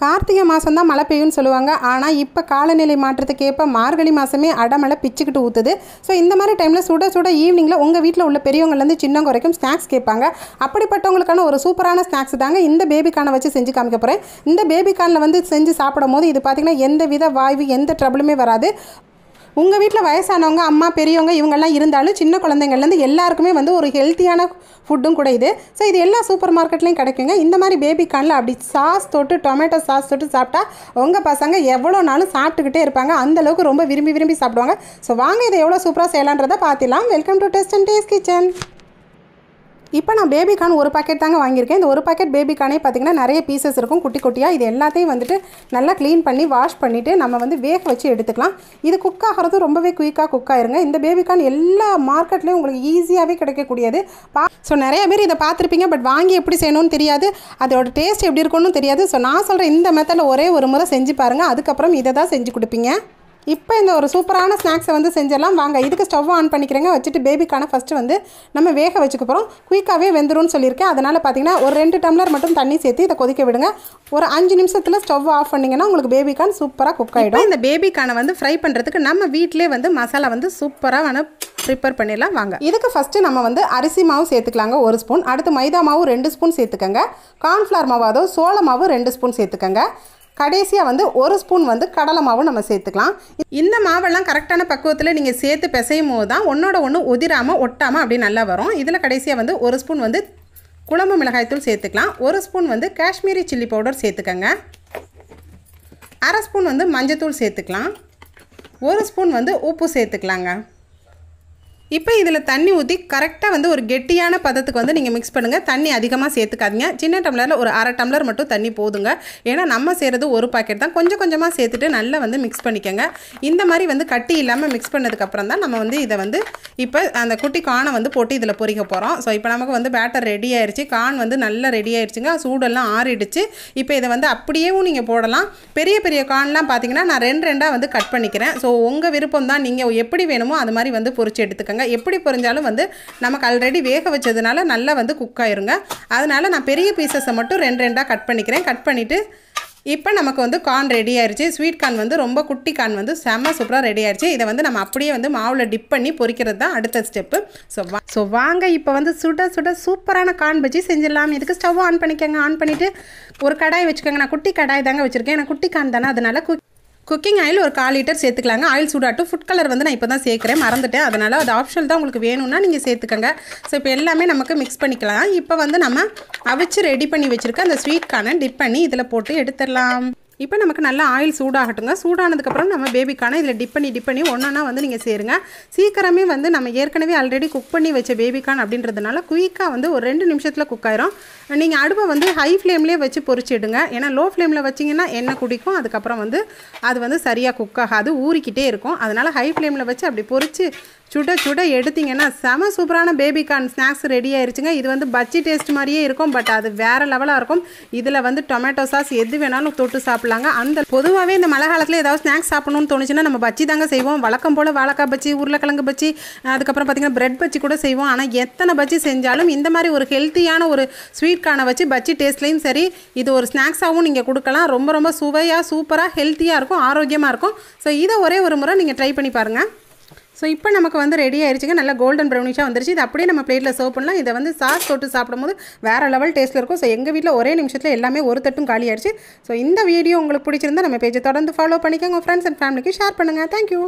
கார்த்திகை மாதம் தான் மழை பெய்யும்னு சொல்லுவாங்க ஆனால் இப்போ காலநிலை மாற்றத்துக்கு ஏற்ப மார்கழி மாதமே அடமலை பிச்சுக்கிட்டு ஊற்றுது ஸோ இந்த மாதிரி டைமில் சுட சுட ஈவினிங்கில் உங்கள் வீட்டில் உள்ள பெரியவங்கலேருந்து சின்னவங்க வரைக்கும் ஸ்நாக்ஸ் கேட்பாங்க அப்படிப்பட்டவங்களுக்கான ஒரு சூப்பரான ஸ்நாக்ஸ் தாங்க இந்த பேபிக்கானை வச்சு செஞ்சு காமிக்க போகிறேன் இந்த பேபிக்கானில் வந்து செஞ்சு சாப்பிடும் போது இது பார்த்திங்கன்னா எந்த வித வாய்வு எந்த ட்ரபிளுமே வராது உங்கள் வீட்டில் வயசானவங்க அம்மா பெரியவங்க இவங்கெல்லாம் இருந்தாலும் சின்ன குழந்தைங்கள்லேருந்து எல்லாருக்குமே வந்து ஒரு ஹெல்த்தியான ஃபுட்டும் கூட இது ஸோ இது எல்லா சூப்பர் மார்க்கெட்லேயும் கிடைக்குங்க இந்த மாதிரி பேபி கார்னில் அப்படி சாஸ் தொட்டு டொமேட்டோ சாஸ் தொட்டு சாப்பிட்டா உங்கள் பசங்க எவ்வளோ நாளும் சாப்பிட்டுக்கிட்டே இருப்பாங்க அந்தளவுக்கு ரொம்ப விரும்பி விரும்பி சாப்பிடுவாங்க ஸோ வாங்க இதை எவ்வளோ சூப்பராக செய்யலான்றதை பார்த்திடலாம் welcome to test and taste kitchen இப்போ நான் பேபிகான் ஒரு பாக்கெட் தாங்க வாங்கியிருக்கேன் இந்த ஒரு பாக்கெட் பேபிகானே பார்த்திங்கன்னா நிறைய பீசஸ் இருக்கும் குட்டி குட்டியாக இது எல்லாத்தையும் வந்துட்டு நல்லா க்ளீன் பண்ணி வாஷ் பண்ணிவிட்டு நம்ம வந்து வேக வச்சு எடுத்துக்கலாம் இது குக் ஆகிறது ரொம்பவே குயிக்காக குக் ஆயிருங்க இந்த பேபிகான் எல்லா மார்க்கெட்லேயும் உங்களுக்கு ஈஸியாகவே கிடைக்கக்கூடியது பா ஸோ நிறைய பேர் இதை பார்த்துருப்பீங்க பட் வாங்கி எப்படி செய்யணும்னு தெரியாது அதோட டேஸ்ட் எப்படி இருக்கணும்னு தெரியாது ஸோ நான் சொல்கிற இந்த மெத்தடில் ஒரே ஒரு முறை செஞ்சு பாருங்கள் அதுக்கப்புறம் இதை தான் செஞ்சு கொடுப்பீங்க இப்போ இந்த ஒரு சூப்பரான ஸ்நாக்ஸை வந்து செஞ்சிடலாம் வாங்க இதுக்கு ஸ்டவ் ஆன் பண்ணிக்கிறேங்க வச்சுட்டு பேபிக்கான ஃபஸ்ட்டு வந்து நம்ம வேக வச்சுக்க போகிறோம் குயிக்காகவே வெந்துரும்னு சொல்லியிருக்கேன் அதனால் பார்த்தீங்கன்னா ஒரு ரெண்டு டம்ளர் மட்டும் தண்ணி சேர்த்து இதை கொதிக்க விடுங்க ஒரு அஞ்சு நிமிஷத்தில் ஸ்டவ் ஆஃப் பண்ணிங்கன்னா உங்களுக்கு பேபிக்கான் சூப்பராக குக் ஆகிடும் இந்த பேபிக்கான வந்து ஃப்ரை பண்ணுறதுக்கு நம்ம வீட்டிலே வந்து மசாலா வந்து சூப்பராக வேணும் ப்ரிப்பேர் பண்ணிடலாம் வாங்க இதுக்கு ஃபஸ்ட்டு நம்ம வந்து அரிசி மாவு சேர்த்துக்கலாங்க ஒரு ஸ்பூன் அடுத்து மைதா மாவு ரெண்டு ஸ்பூன் சேர்த்துக்கோங்க கார்ன்ஃப்ளவர் மாவு அதோ சோள மாவு ரெண்டு ஸ்பூன் சேர்த்துக்கோங்க கடைசியாக வந்து ஒரு ஸ்பூன் வந்து கடலை மாவு நம்ம சேர்த்துக்கலாம் இந்த மாவெல்லாம் கரெக்டான பக்குவத்தில் நீங்கள் சேர்த்து பிசையும் போது தான் ஒன்றோட ஒன்று உதிராமல் ஒட்டாமல் அப்படி நல்லா வரும் இதில் கடைசியாக வந்து ஒரு ஸ்பூன் வந்து குழம்பு மிளகாய்த்தூள் சேர்த்துக்கலாம் ஒரு ஸ்பூன் வந்து காஷ்மீரி சில்லி பவுடர் சேர்த்துக்கோங்க அரை ஸ்பூன் வந்து மஞ்சத்தூள் சேர்த்துக்கலாம் ஒரு ஸ்பூன் வந்து உப்பு சேர்த்துக்கலாங்க இப்போ இதில் தண்ணி ஊற்றி கரெக்டாக வந்து ஒரு கெட்டியான பதத்துக்கு வந்து நீங்கள் மிக்ஸ் பண்ணுங்கள் தண்ணி அதிகமாக சேர்த்துக்காதீங்க சின்ன டம்ளரில் ஒரு அரை டம்ளர் மட்டும் தண்ணி போதுங்க ஏன்னா நம்ம செய்கிறது ஒரு பாக்கெட் தான் கொஞ்சம் கொஞ்சமாக சேர்த்துட்டு நல்லா வந்து மிக்ஸ் பண்ணிக்கோங்க இந்த மாதிரி வந்து கட்டி இல்லாமல் மிக்ஸ் பண்ணதுக்கப்புறம் தான் நம்ம வந்து இதை வந்து இப்போ அந்த குட்டி கானை வந்து போட்டு இதில் பொறிக்க போகிறோம் ஸோ இப்போ நமக்கு வந்து பேட்டர் ரெடி ஆயிடுச்சு கான் வந்து நல்லா ரெடி ஆயிடுச்சுங்க சூடெல்லாம் ஆறிடுச்சு இப்போ இதை வந்து அப்படியேவும் நீங்கள் போடலாம் பெரிய பெரிய கான்லாம் பார்த்தீங்கன்னா நான் ரெண்டு ரெண்டாக வந்து கட் பண்ணிக்கிறேன் ஸோ உங்கள் விருப்பம் தான் நீங்கள் எப்படி வேணுமோ அது மாதிரி வந்து பொறிச்சு எடுத்துக்கோங்க எப்படி பொரிஞ்சாலும் வந்து நமக்கு ஆல்ரெடி வேக வச்சதுனால நல்லா வந்து குக் ஆயிருங்க அதனால் நான் பெரிய பீசஸை மட்டும் ரெண்டு ரெண்டாக கட் பண்ணிக்கிறேன் கட் பண்ணிவிட்டு இப்போ நமக்கு வந்து கார்ன் ரெடி ஆயிடுச்சு ஸ்வீட் கார்ன் வந்து ரொம்ப குட்டி கார்ன் வந்து செம்ம சூப்பராக ரெடி ஆயிடுச்சு இதை வந்து நம்ம அப்படியே வந்து மாவில் டிப் பண்ணி பொறிக்கிறது தான் அடுத்த ஸ்டெப்பு ஸோ வா ஸோ வாங்க இப்போ வந்து சுட சுட சூப்பரான கார்ன் பஜ்ஜி செஞ்சிடலாம் இதுக்கு ஸ்டவ் ஆன் பண்ணிக்கோங்க ஆன் பண்ணிவிட்டு ஒரு கடாய் வச்சுக்கோங்க நான் குட்டி கடாய் தாங்க வச்சுருக்கேன் ஏன்னா குட்டி கார்ன் தானே அதனால் குக்கிங் ஆயில் ஒரு கால் லிட்டர் சேர்த்துக்கலாங்க ஆயில் சூடாட்டும் ஃபுட் கலர் வந்து நான் இப்போ தான் சேர்க்குறேன் மறந்துட்டேன் அதனால் அது ஆப்ஷனல் தான் உங்களுக்கு வேணும்னா நீங்கள் சேர்த்துக்கோங்க ஸோ இப்போ எல்லாமே நமக்கு மிக்ஸ் பண்ணிக்கலாம் இப்போ வந்து நம்ம அவிச்சு ரெடி பண்ணி வச்சுருக்க அந்த ஸ்வீட் கார்னை டிப் பண்ணி இதில் போட்டு எடுத்துடலாம் இப்போ நமக்கு நல்லா ஆயில் சூடாகட்டுங்க சூடானதுக்கப்புறம் நம்ம பேபிக்கான இதில் டிப் பண்ணி டிப் பண்ணி ஒன்றா வந்து நீங்கள் சேருங்க சீக்கிரமே வந்து நம்ம ஏற்கனவே ஆல்ரெடி குக் பண்ணி வச்ச பேபிக்கான் அப்படின்றதுனால குயிக்காக வந்து ஒரு ரெண்டு நிமிஷத்தில் குக் ஆயிரும் நீங்கள் அடுப்பை வந்து ஹை ஃப்ளேம்லேயே வச்சு பொறிச்சிடுங்க ஏன்னா லோ ஃப்ளேமில் வச்சிங்கன்னா எண்ணெய் குடிக்கும் அதுக்கப்புறம் வந்து அது வந்து சரியாக குக் ஆகாது ஊறிக்கிட்டே இருக்கும் அதனால் ஹை ஃப்ளேமில் வச்சு அப்படி பொறிச்சு சுட சுட எடுத்திங்கன்னா செம சூப்பரான பேபிகார்ன் ஸ்நாக்ஸ் ரெடி ஆயிருச்சுங்க இது வந்து பச்சி டேஸ்ட் மாதிரியே இருக்கும் பட் அது வேறு லெவலாக இருக்கும் இதில் வந்து டொமேட்டோ சாஸ் எது வேணாலும் தொட்டு சாப்பிட்லாங்க அந்த பொதுவாகவே இந்த மழை காலத்தில் ஏதாவது ஸ்நாக்ஸ் சாப்பிடணும்னு தோணுச்சுன்னா நம்ம பச்சி தாங்க செய்வோம் வழக்கம் போல் வாழைக்காய் பச்சி உருளைக்கிழங்கு பச்சி அதுக்கப்புறம் பார்த்திங்கன்னா பிரெட் பச்சி கூட செய்வோம் ஆனால் எத்தனை பச்சி செஞ்சாலும் இந்த மாதிரி ஒரு ஹெல்த்தியான ஒரு ஸ்வீட்கான வச்சு பச்சி டேஸ்ட்லேயும் சரி இது ஒரு ஸ்நாக்ஸாகவும் நீங்கள் கொடுக்கலாம் ரொம்ப ரொம்ப சுவையாக சூப்பராக ஹெல்த்தியாக இருக்கும் ஆரோக்கியமாக இருக்கும் ஸோ இதை ஒரே ஒரு முறை நீங்கள் ட்ரை பண்ணி பாருங்கள் ஸோ இப்போ நமக்கு வந்து ரெடி ஆயிடுச்சுங்க நல்லா கோல்டன் ப்ரௌனிஷாக வந்துருச்சு இது அப்படியே நம்ம பிளேட்டில் சர்வ் பண்ணலாம் இதை வந்து சாஸ் தொட்டு சாப்பிடும்போது வேறு லெவல் டேஸ்ட்டில் இருக்கும் ஸோ எங்கள் வீட்டில் ஒரே நிமிஷத்தில் எல்லாமே ஒரு தட்டும் காலி ஆயிடுச்சு ஸோ இந்த வீடியோ உங்களுக்கு பிடிச்சிருந்தா நம்ம பேஜை தொடர்ந்து ஃபாலோ பண்ணிக்கோங்க உங்கள் ஃப்ரெண்ட்ஸ் அண்ட் ஃபேமிலிக்கு ஷேர் பண்ணுங்கள் தேங்க்யூ